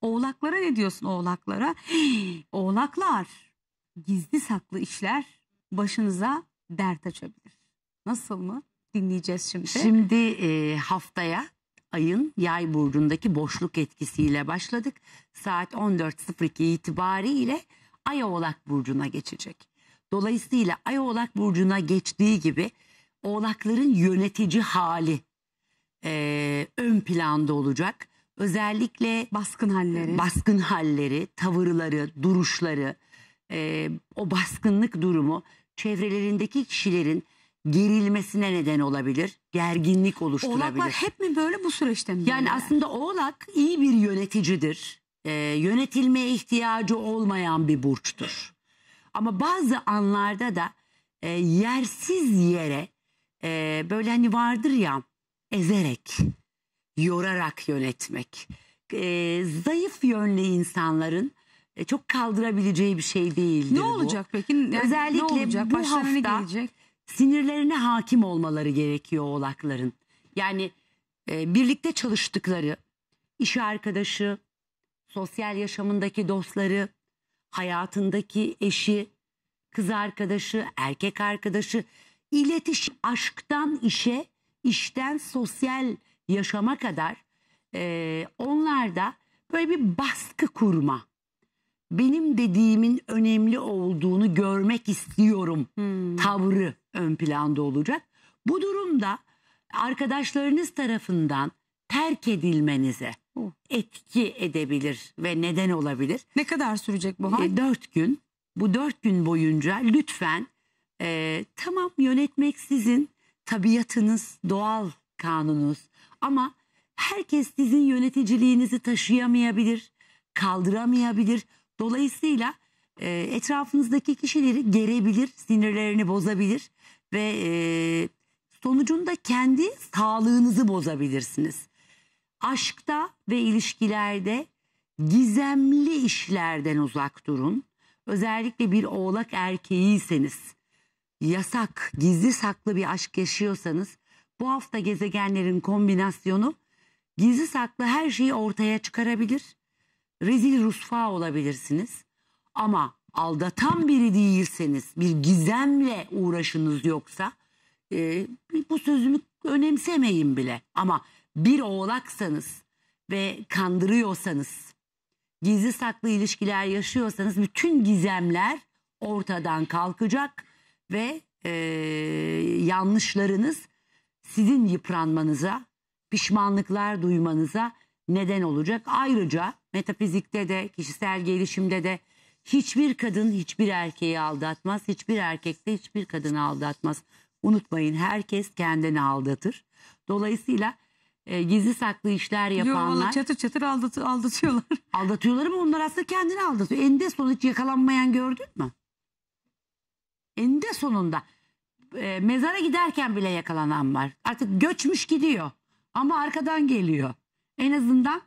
Oğlaklara ne diyorsun oğlaklara? oğlaklar gizli saklı işler başınıza dert açabilir. Nasıl mı? Dinleyeceğiz şimdi. Şimdi e, haftaya ayın yay burcundaki boşluk etkisiyle başladık. Saat 14.02 itibariyle Ay Oğlak Burcu'na geçecek. Dolayısıyla Ay Oğlak Burcu'na geçtiği gibi Oğlakların yönetici hali e, ön planda olacak Özellikle baskın halleri. Baskın halleri, tavırları, duruşları, e, o baskınlık durumu çevrelerindeki kişilerin gerilmesine neden olabilir. Gerginlik oluşturabilir. Oğlaklar hep mi böyle bu süreçte mi? Yani böyle? aslında oğlak iyi bir yöneticidir. E, yönetilmeye ihtiyacı olmayan bir burçtur. Ama bazı anlarda da e, yersiz yere e, böyle hani vardır ya ezerek yorarak yönetmek. E, zayıf yönlü insanların e, çok kaldırabileceği bir şey değil. Ne olacak bu. peki? Yani Özellikle ne olacak? bu Başlarına hafta gelecek? sinirlerine hakim olmaları gerekiyor oğlakların. Yani e, birlikte çalıştıkları iş arkadaşı, sosyal yaşamındaki dostları, hayatındaki eşi, kız arkadaşı, erkek arkadaşı, iletişim aşktan işe, işten sosyal yaşama kadar e, onlarda böyle bir baskı kurma. Benim dediğimin önemli olduğunu görmek istiyorum hmm. tavrı ön planda olacak. Bu durumda arkadaşlarınız tarafından terk edilmenize oh. etki edebilir ve neden olabilir. Ne kadar sürecek bu hal? dört gün. Bu dört gün boyunca lütfen e, tamam yönetmek sizin tabiatınız, doğal kanunuz. Ama herkes sizin yöneticiliğinizi taşıyamayabilir, kaldıramayabilir. Dolayısıyla e, etrafınızdaki kişileri gerebilir, sinirlerini bozabilir ve e, sonucunda kendi sağlığınızı bozabilirsiniz. Aşkta ve ilişkilerde gizemli işlerden uzak durun. Özellikle bir oğlak erkeğiyseniz, yasak, gizli saklı bir aşk yaşıyorsanız bu hafta gezegenlerin kombinasyonu gizli saklı her şeyi ortaya çıkarabilir. Rezil rusfa olabilirsiniz. Ama aldatan biri değilseniz, bir gizemle uğraşınız yoksa e, bu sözümü önemsemeyin bile. Ama bir oğlaksanız ve kandırıyorsanız, gizli saklı ilişkiler yaşıyorsanız bütün gizemler ortadan kalkacak ve e, yanlışlarınız sizin yıpranmanıza, pişmanlıklar duymanıza neden olacak. Ayrıca metafizikte de, kişisel gelişimde de hiçbir kadın hiçbir erkeği aldatmaz, hiçbir erkek de hiçbir kadını aldatmaz. Unutmayın herkes kendini aldatır. Dolayısıyla e, gizli saklı işler yapanlar. Yo, valla çatır çatır aldat aldatıyorlar. aldatıyorlar ama onlar aslında kendini aldatıyor. Eninde sonunda hiç yakalanmayan gördün mü? Eninde sonunda e, mezara giderken bile yakalanan var. Artık göçmüş gidiyor ama arkadan geliyor. En azından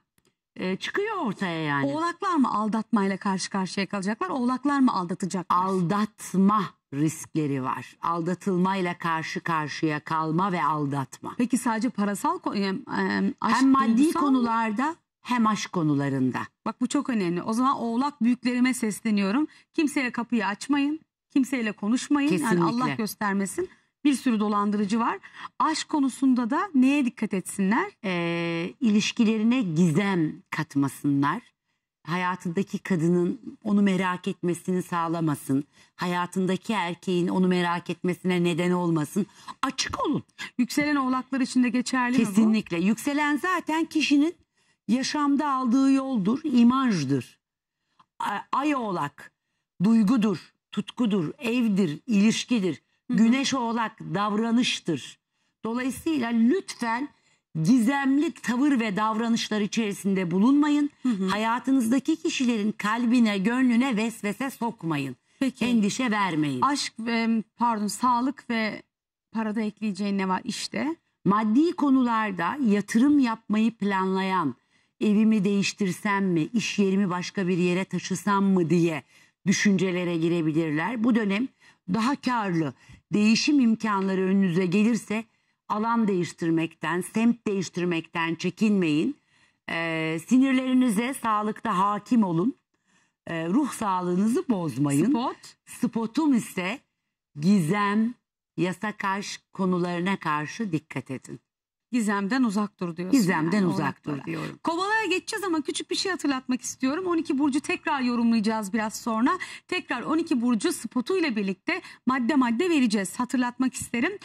e, çıkıyor ortaya yani. Oğlaklar mı aldatmayla karşı karşıya kalacaklar? Oğlaklar mı aldatacaklar? Aldatma riskleri var. Aldatılmayla karşı karşıya kalma ve aldatma. Peki sadece parasal konu e, hem maddi duygusal mı? konularda hem aşk konularında. Bak bu çok önemli. O zaman oğlak büyüklerime sesleniyorum. Kimseye kapıyı açmayın. Kimseyle konuşmayın. Kesinlikle. Yani Allah göstermesin. Bir sürü dolandırıcı var. Aşk konusunda da neye dikkat etsinler? Ee, ilişkilerine gizem katmasınlar hayatındaki kadının onu merak etmesini sağlamasın. Hayatındaki erkeğin onu merak etmesine neden olmasın. Açık olun. Yükselen oğlaklar için de geçerli Kesinlikle. mi Kesinlikle. Yükselen zaten kişinin yaşamda aldığı yoldur, imajdır. Ay oğlak, duygudur tutkudur, evdir, ilişkidir. Güneş oğlak davranıştır. Dolayısıyla lütfen gizemli tavır ve davranışlar içerisinde bulunmayın. Hı hı. Hayatınızdaki kişilerin kalbine, gönlüne vesvese sokmayın. Peki. Endişe vermeyin. Aşk ve pardon sağlık ve parada ekleyeceğin ne var işte? Maddi konularda yatırım yapmayı planlayan, evimi değiştirsem mi, iş yerimi başka bir yere taşısam mı diye düşüncelere girebilirler. Bu dönem daha karlı değişim imkanları önünüze gelirse alan değiştirmekten, semt değiştirmekten çekinmeyin. Ee, sinirlerinize sağlıkta hakim olun. Ee, ruh sağlığınızı bozmayın. Spot. Spotum ise gizem, yasak aşk konularına karşı dikkat edin. Gizemden uzak dur diyorsun. Gizemden yani, uzak dur diyorum. Kovalaya geçeceğiz ama küçük bir şey hatırlatmak istiyorum. 12 Burcu tekrar yorumlayacağız biraz sonra. Tekrar 12 Burcu spotu ile birlikte madde madde vereceğiz. Hatırlatmak isterim.